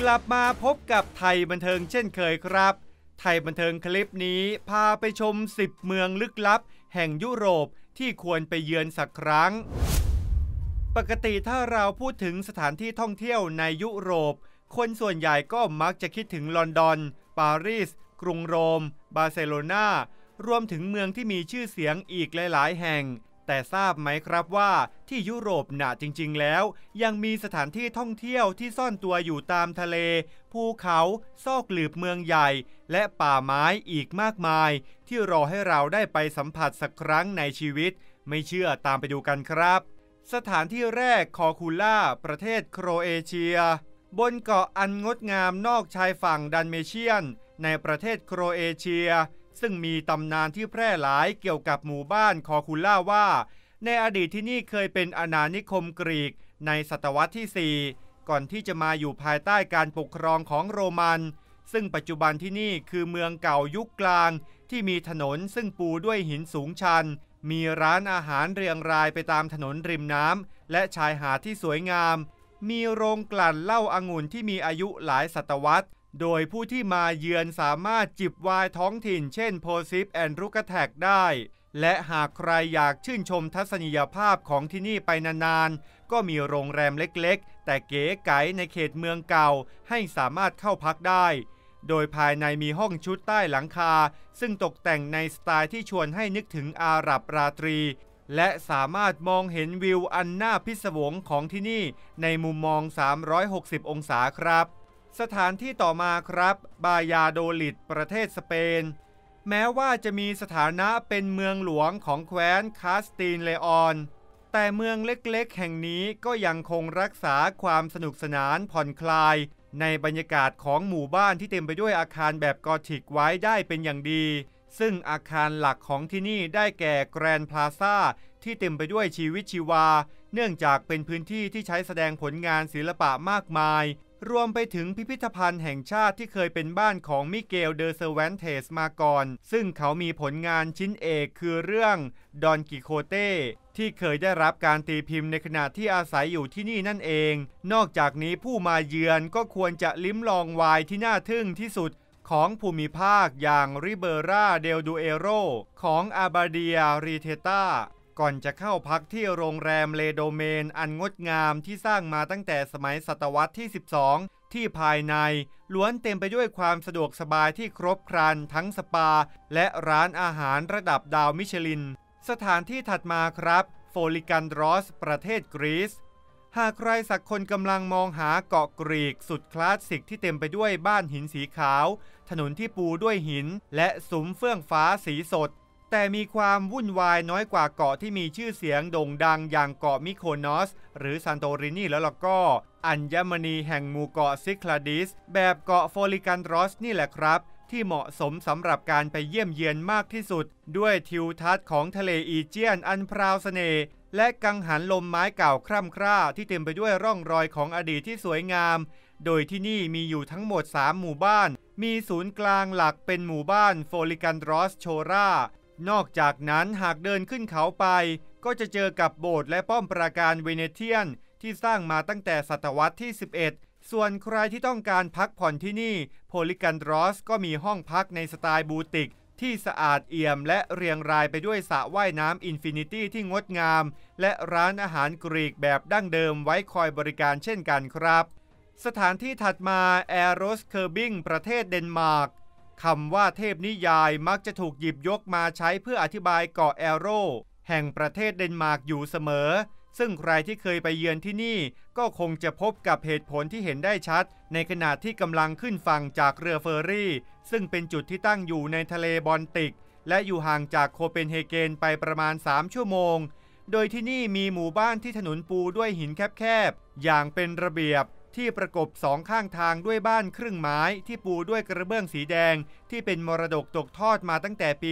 กลับมาพบกับไทยบันเทิงเช่นเคยครับ ไทยบันเทิงคลิปนี้พาไปชม 10 เมืองลึกลับแห่งยุโรปที่ควรไปเยือนสักครั้ง ปกติถ้าเราพูดถึงสถานที่ท่องเที่ยวในยุโรป คนส่วนใหญ่ก็มักจะคิดถึงลอนดอน ปารีส กรุงโรม บาร์เซโลนารวมถึงเมืองที่มีชื่อเสียงอีกหลายๆ แห่งแต่ทราบไหมครับว่าที่ยุโรปหนาะจริงๆแล้ว ยังมีสถานที่ท่องเที่ยวที่ซ่อนตัวอยู่ตามทะเลภูเขาซอกหลืบเมืองใหญ่ และป่าไม้อีกมากมาย ที่รอให้เราได้ไปสัมผัสสักครั้งในชีวิต ไม่เชื่อตามไปดูกันครับ สถานที่แรกคอคูล่า ประเทศโครเอเชีย บนเกาะอันงดงามนอกชายฝั่งดันเมเชียนในประเทศโครเอเชียซึ่งมีตำนานที่แพร่หลายเกี่ยวกับหมู่บ้านคอคูล่าว่า ในอดีตที่นี่เคยเป็นอาณานิคมกรีก ในศตวรรษที่ 4 ก่อนที่จะมาอยู่ภายใต้การปกครองของโรมัน ซึ่งปัจจุบันที่นี่คือเมืองเก่ายุคกลางที่มีถนนซึ่งปูด้วยหินสูงชัน มีร้านอาหารเรียงรายไปตามถนนริมน้ำและชายหาดที่สวยงาม มีโรงกลั่นเหล้าอางุ่นที่มีอายุหลายศตวรรษโดยผู้ที่มาเยือนสามารถจิบวายท้องถิ่นเช่นโพซิฟแอนรุกแทกได้ และหากใครอยากชื่นชมทัศนียภาพของที่นี่ไปนานๆ ก็มีโรงแรมเล็กๆ แต่เก๋ไก๋ในเขตเมืองเก่าให้สามารถเข้าพักได้ โดยภายในมีห้องชุดใต้หลังคา ซึ่งตกแต่งในสไตล์ที่ชวนให้นึกถึงอาหรับราตรี และสามารถมองเห็นวิวอันน่าพิศวงของที่นี่ในมุมมอง 360 องศาครับสถานที่ต่อมาครับ บายาโดลิดประเทศสเปน แม้ว่าจะมีสถานะเป็นเมืองหลวงของแคว้นคาสตินเลออนแต่เมืองเล็กๆแห่งนี้ก็ยังคงรักษาความสนุกสนานผ่อนคลาย ในบรรยากาศของหมู่บ้านที่เต็มไปด้วยอาคารแบบกอธิกไว้ได้เป็นอย่างดี ซึ่งอาคารหลักของที่นี่ได้แก่แกรนพลาซาที่เต็มไปด้วยชีวิตชีวา เนื่องจากเป็นพื้นที่ที่ใช้แสดงผลงานศิลปะมากมายรวมไปถึงพิพิธภัณฑ์แห่งชาติที่เคยเป็นบ้านของมิเกลเดอเซเวนเทสมาก่อน ซึ่งเขามีผลงานชิ้นเอกคือเรื่องดอนกิโคเต้ที่เคยได้รับการตีพิมพ์ในขณะที่อาศัยอยู่ที่นี่นั่นเอง นอกจากนี้ผู้มาเยือนก็ควรจะลิ้มลองวายที่น่าทึ่งที่สุดของภูมิภาคอย่างริเบราเดลดูเอโรของอาบาเดียรีเทตาก่อนจะเข้าพักที่โรงแรมเลโดเมนอันงดงามที่สร้างมาตั้งแต่สมัยศตวรรษที่ 12 ที่ภายในล้วนเต็มไปด้วยความสะดวกสบายที่ครบครันทั้งสปาและร้านอาหารระดับดาวมิชลิน สถานที่ถัดมาครับ โฟลิกันรอส ประเทศกรีซหากใครสักคนกำลังมองหาเกาะกรีกสุดคลาสสิกที่เต็มไปด้วยบ้านหินสีขาว ถนนที่ปูด้วยหิน และสุมเฟื่องฟ้าสีสดแต่มีความวุ่นวายน้อยกว่าเกาะที่มีชื่อเสียงโด่งดังอย่างเกาะมิโคนอส หรือซันโตรินีแล้วล่ะก็อัญมณีแห่งหมู่เกาะซิคลาดิสแบบเกาะโฟลิกันรอสนี่แหละครับ ที่เหมาะสมสำหรับการไปเยี่ยมเยือนมากที่สุด ด้วยทิวทัศน์ของทะเลอีเจียนอันพราวเสน่ห์และกังหันลมไม้เก่าคร่ำคร่าที่เต็มไปด้วยร่องรอยของอดีตที่สวยงาม โดยที่นี่มีอยู่ทั้งหมด 3 หมู่บ้าน มีศูนย์กลางหลักเป็นหมู่บ้านโฟลิกันรอสโชรานอกจากนั้นหากเดินขึ้นเขาไปก็จะเจอกับโบสถ์และป้อมปราการเวเนเทียนที่สร้างมาตั้งแต่ศตวรรษที่ 11 ส่วนใครที่ต้องการพักผ่อนที่นี่โพลิกันดรอสก็มีห้องพักในสไตล์บูติกที่สะอาดเอี่ยมและเรียงรายไปด้วยสระว่ายน้ำอินฟินิตี้ที่งดงาม และร้านอาหารกรีกแบบดั้งเดิมไว้คอยบริการเช่นกันครับ สถานที่ถัดมาแอร์โรสเคอร์บิงประเทศเดนมาร์กคำว่าเทพนิยายมักจะถูกหยิบยกมาใช้เพื่ออธิบายเกาะแอโร แห่งประเทศเดนมาร์กอยู่เสมอ ซึ่งใครที่เคยไปเยือนที่นี่ก็คงจะพบกับเหตุผลที่เห็นได้ชัดในขณะที่กำลังขึ้นฝั่งจากเรือเฟอร์รี่ ซึ่งเป็นจุดที่ตั้งอยู่ในทะเลบอลติก และอยู่ห่างจากโคเปนเฮเกนไปประมาณ 3 ชั่วโมง โดยที่นี่มีหมู่บ้านที่ถนนปูด้วยหินแคบๆอย่างเป็นระเบียบที่ประกบสองข้างทางด้วยบ้านครึ่งไม้ที่ปูด้วยกระเบื้องสีแดง ที่เป็นมรดกตกทอดมาตั้งแต่ปี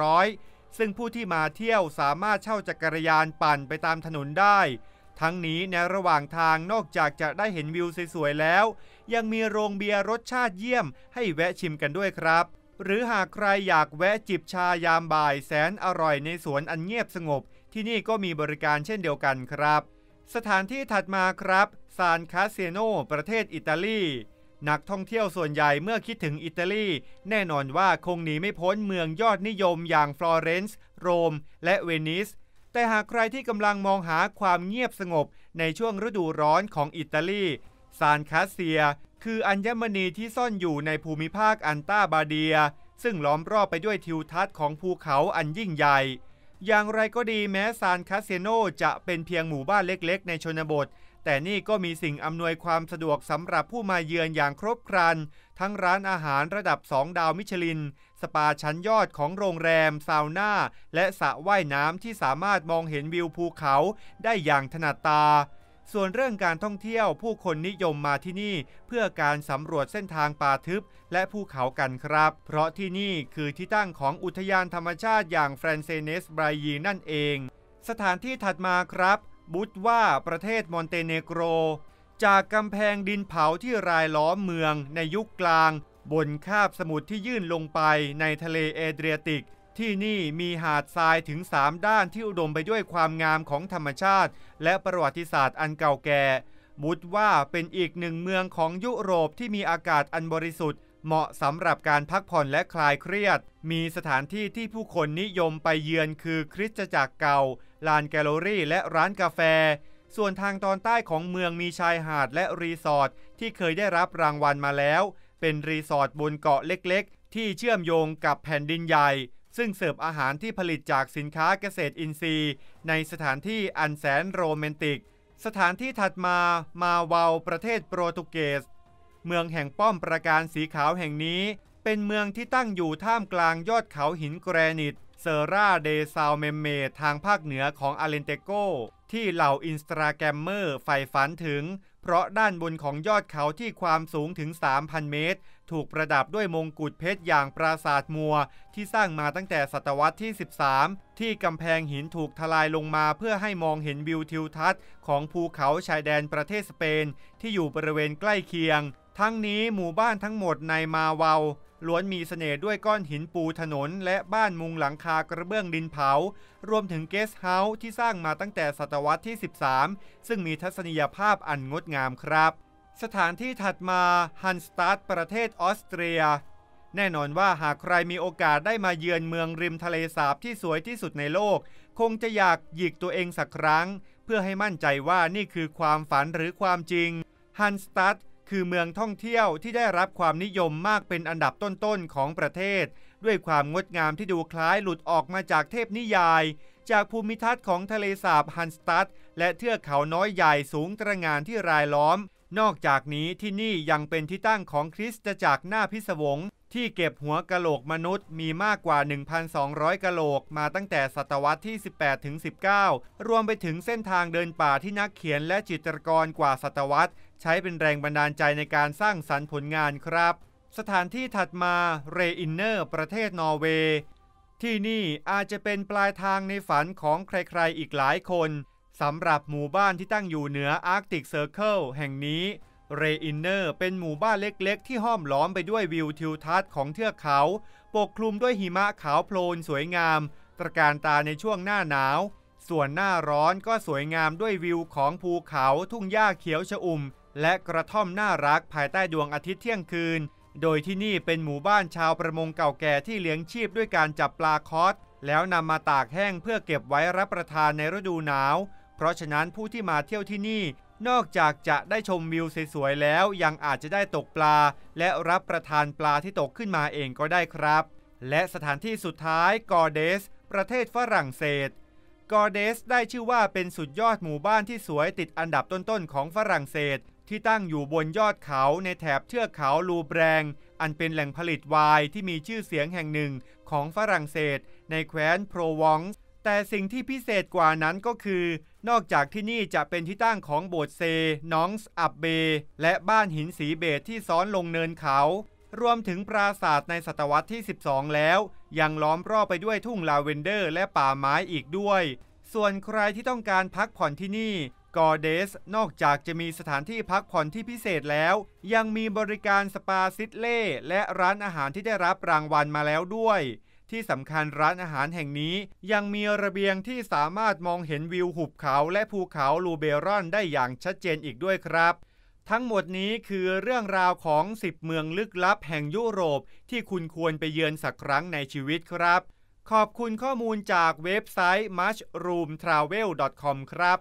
1600 ซึ่งผู้ที่มาเที่ยวสามารถเช่าจักรยานปั่นไปตามถนนได้ ทั้งนี้ในระหว่างทางนอกจากจะได้เห็นวิวสวยๆแล้ว ยังมีโรงเบียร์รสชาติเยี่ยม ให้แวะชิมกันด้วยครับ หรือหากใครอยากแวะจิบชายามบ่ายแสนอร่อยในสวนอันเงียบสงบ ที่นี่ก็มีบริการเช่นเดียวกันครับ สถานที่ถัดมาครับซานคาเซโนประเทศอิตาลี นักท่องเที่ยวส่วนใหญ่เมื่อคิดถึงอิตาลีแน่นอนว่าคงหนีไม่พ้นเมืองยอดนิยมอย่างฟลอเรนซ์ โรม และเวนิส แต่หากใครที่กำลังมองหาความเงียบสงบในช่วงฤดูร้อนของอิตาลีซานคาเซียคืออัญมณีที่ซ่อนอยู่ในภูมิภาคอันตาบาเดีย ซึ่งล้อมรอบไปด้วยทิวทัศน์ของภูเขาอันยิ่งใหญ่ อย่างไรก็ดีแม้ซานคาเซโนจะเป็นเพียงหมู่บ้านเล็กๆ ในชนบทแต่นี่ก็มีสิ่งอำนวยความสะดวกสำหรับผู้มาเยือนอย่างครบครันทั้งร้านอาหารระดับ 2 ดาวมิชลิน สปาชั้นยอดของโรงแรม ซาวน่าและสระว่ายน้ำที่สามารถมองเห็นวิวภูเขาได้อย่างถนัดตา ส่วนเรื่องการท่องเที่ยวผู้คนนิยมมาที่นี่เพื่อการสำรวจเส้นทางป่าทึบและภูเขากันครับ เพราะที่นี่คือที่ตั้งของอุทยานธรรมชาติอย่างแฟรนเซเนสไบรยีนั่นเอง สถานที่ถัดมาครับบุตว่าประเทศมอนเตเนโกรจากกำแพงดินเผาที่รายล้อมเมืองในยุคกลาง บนคาบสมุทรที่ยื่นลงไปในทะเลเอเดรียติก ที่นี่มีหาดทรายถึง 3 ด้านที่อุดมไปด้วยความงามของธรรมชาติ และประวัติศาสตร์อันเก่าแก่บุตว่าเป็นอีกหนึ่งเมืองของยุโรปที่มีอากาศอันบริสุทธิ์เหมาะสำหรับการพักผ่อนและคลายเครียด มีสถานที่ที่ผู้คนนิยมไปเยือนคือคริสตจักรเก่า ลานแกลเลอรี่และร้านกาแฟ ส่วนทางตอนใต้ของเมืองมีชายหาดและรีสอร์ท ที่เคยได้รับรางวัลมาแล้ว เป็นรีสอร์ทบนเกาะเล็ก ๆ ที่เชื่อมโยงกับแผ่นดินใหญ่ ซึ่งเสิร์ฟอาหารที่ผลิตจากสินค้าเกษตรอินทรีย์ ในสถานที่อันแสนโรแมนติก สถานที่ถัดมามาวาประเทศโปรตุเกสเมืองแห่งป้อมประการสีขาวแห่งนี้ เป็นเมืองที่ตั้งอยู่ท่ามกลางยอดเขาหินแกรนิต เซราเดซาวเมเมทางภาคเหนือของอาเลนเตโก ที่เหล่าอินสตาแกรมเมอร์ใฝ่ฝันถึงเพราะด้านบนของยอดเขาที่ความสูงถึง 3,000 เมตร ถูกประดับด้วยมงกุฎเพชรอย่างปราสาทมัว ที่สร้างมาตั้งแต่ศตวรรษที่ 13 ที่กำแพงหินถูกทลายลงมาเพื่อให้มองเห็นวิวทิวทัศน์ของภูเขาชายแดนประเทศสเปน ที่อยู่บริเวณใกล้เคียง ทั้งนี้หมู่บ้านทั้งหมดในมาเวาล้วนมีสเสน่ห์ด้วยก้อนหินปูถนน และบ้านมุงหลังคากระเบื้องดินเผา รวมถึงเกสเฮาส์ที่สร้างมาตั้งแต่ศตวรรษที่ 13 ซึ่งมีทัศนียภาพอันงดงามครับ สถานที่ถัดมาฮันสตัด ประเทศออสเตรีย แน่นอนว่าหากใครมีโอกาสได้มาเยือนเมืองริมทะเลสาบที่สวยที่สุดในโลก คงจะอยากหยิกตัวเองสักครั้ง เพื่อให้มั่นใจว่านี่คือความฝันหรือความจริงฮันสตัดคือเมืองท่องเที่ยวที่ได้รับความนิยมมากเป็นอันดับต้นๆ ของประเทศ ด้วยความงดงามที่ดูคล้ายหลุดออกมาจากเทพนิยาย จากภูมิทัศน์ของทะเลสาบฮันสตัดและเทือกเขาน้อยใหญ่สูงตระงานที่รายล้อม นอกจากนี้ที่นี่ยังเป็นที่ตั้งของคริสตจักรหน้าพิศวงที่เก็บหัวกะโหลกมนุษย์มีมากกว่า 1,200กะโหลก มาตั้งแต่ศตวรรษที่ 18ถึง19 รวมไปถึงเส้นทางเดินป่าที่นักเขียนและจิตรกรกว่าศตวรรษใช้เป็นแรงบันดาลใจในการสร้างสรรค์ผลงานครับ สถานที่ถัดมาเรอินเนอร์ประเทศนอร์เวย์ ที่นี่อาจจะเป็นปลายทางในฝันของใครๆอีกหลายคนสำหรับหมู่บ้านที่ตั้งอยู่เหนืออาร์กติกเซอร์เคิลแห่งนี้ เรอินเนอร์ เป็นหมู่บ้านเล็กๆ ที่ห้อมล้อมไปด้วยวิวทิวทัศน์ของเทือกเขา ปกคลุมด้วยหิมะขาวโพลนสวยงาม ตระการตาในช่วงหน้าหนาว ส่วนหน้าร้อนก็สวยงามด้วยวิวของภูเขาทุ่งหญ้าเขียวชอุ่มและกระท่อมน่ารักภายใต้ดวงอาทิตย์เที่ยงคืน โดยที่นี่เป็นหมู่บ้านชาวประมงเก่าแก่ที่เลี้ยงชีพด้วยการจับปลาคอสแล้วนำมาตากแห้งเพื่อเก็บไว้รับประทานในฤดูหนาว เพราะฉะนั้นผู้ที่มาเที่ยวที่นี่ นอกจากจะได้ชมวิวสวยๆแล้ว ยังอาจจะได้ตกปลา และรับประทานปลาที่ตกขึ้นมาเองก็ได้ครับ และสถานที่สุดท้ายกอเดส ประเทศฝรั่งเศสกอเดสได้ชื่อว่าเป็นสุดยอดหมู่บ้านที่สวยติดอันดับต้นๆของฝรั่งเศสที่ตั้งอยู่บนยอดเขาในแถบเทือกเขาลูแบรง อันเป็นแหล่งผลิตไวน์ที่มีชื่อเสียงแห่งหนึ่งของฝรั่งเศสในแคว้นโพรวองส์แต่สิ่งที่พิเศษกว่านั้นก็คือ นอกจากที่นี่จะเป็นที่ตั้งของโบสถ์เซน้องส์อับเบ และบ้านหินสีเบทที่ซ้อนลงเนินเขา รวมถึงปราสาทในศตวรรษที่ 12 แล้ว ยังล้อมรอบไปด้วยทุ่งลาเวนเดอร์และป่าไม้อีกด้วย ส่วนใครที่ต้องการพักผ่อนที่นี่กอเดสนอกจากจะมีสถานที่พักผ่อนที่พิเศษแล้ว ยังมีบริการสปาซิตเล่และร้านอาหารที่ได้รับรางวัลมาแล้วด้วย ที่สำคัญร้านอาหารแห่งนี้ ยังมีระเบียงที่สามารถมองเห็นวิวหุบเขา และภูเขาลูเบรอนได้อย่างชัดเจนอีกด้วยครับ ทั้งหมดนี้คือเรื่องราวของ 10 เมืองลึกลับแห่งยุโรป ที่คุณควรไปเยือนสักครั้งในชีวิตครับ ขอบคุณข้อมูลจากเว็บไซต์ mushroomtravel.com ครับ